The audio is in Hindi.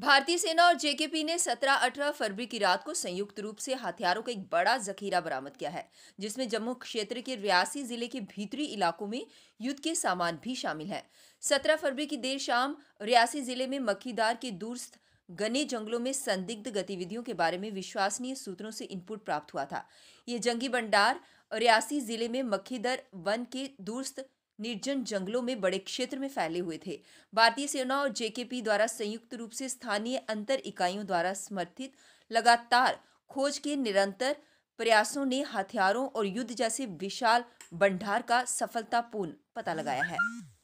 भारतीय सेना और जेकेपी ने 17-18 फरवरी की रात को संयुक्त रूप से हथियारों का एक बड़ा जखीरा बरामद किया है जिसमें जम्मू क्षेत्र के रियासी जिले के भीतरी इलाकों में युद्ध के सामान भी शामिल हैं 17 फरवरी की देर शाम रियासी जिले में मक्खीदार के दूरस्थ घने जंगलों में संदिग्ध गतिविधियों के बारे में विश्वसनीय सूत्रों से इनपुट प्राप्त हुआ था ये जंगी भंडार रियासी जिले में मक्खीदर वन के दूरस्थ निर्जन जंगलों में बड़े क्षेत्र में फैले हुए थे भारतीय सेना और जेकेपी द्वारा संयुक्त रूप से स्थानीय अंतर इकाइयों द्वारा समर्थित लगातार खोज के निरंतर प्रयासों ने हथियारों और युद्ध जैसे विशाल भंडार का सफलतापूर्ण पता लगाया है